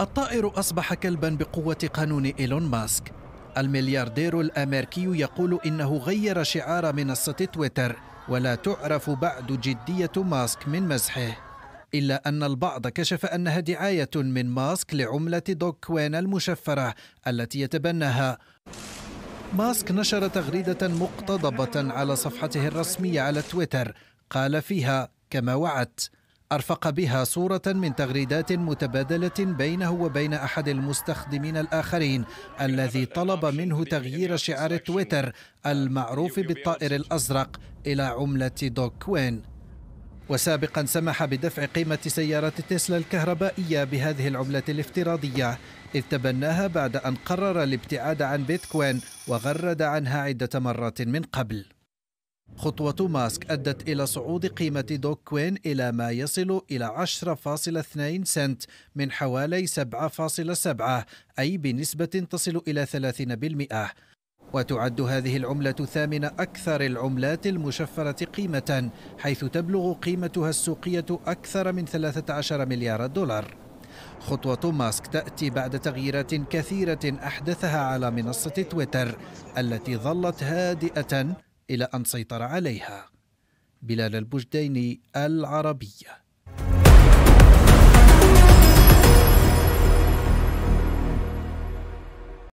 الطائر أصبح كلبا بقوة قانون إيلون ماسك الملياردير الأمريكي يقول إنه غير شعار منصة تويتر ولا تعرف بعد جدية ماسك من مزحه إلا أن البعض كشف أنها دعاية من ماسك لعملة دوك كوين المشفرة التي يتبناها ماسك نشر تغريدة مقتضبة على صفحته الرسمية على تويتر قال فيها كما وعدت أرفق بها صورة من تغريدات متبادلة بينه وبين أحد المستخدمين الآخرين الذي طلب منه تغيير شعار تويتر المعروف بالطائر الأزرق إلى عملة دوك وين وسابقا سمح بدفع قيمة سيارات تسلا الكهربائية بهذه العملة الافتراضية إذ تبناها بعد أن قرر الابتعاد عن بيتكوين وغرد عنها عدة مرات من قبل خطوة ماسك أدت إلى صعود قيمة كوين إلى ما يصل إلى 10.2 سنت من حوالي 7.7 أي بنسبة تصل إلى 30% وتعد هذه العملة ثامن أكثر العملات المشفرة قيمة حيث تبلغ قيمتها السوقية أكثر من 13 مليار دولار خطوة ماسك تأتي بعد تغييرات كثيرة أحدثها على منصة تويتر التي ظلت هادئة إلى أن سيطر عليها بلال البجديني العربيه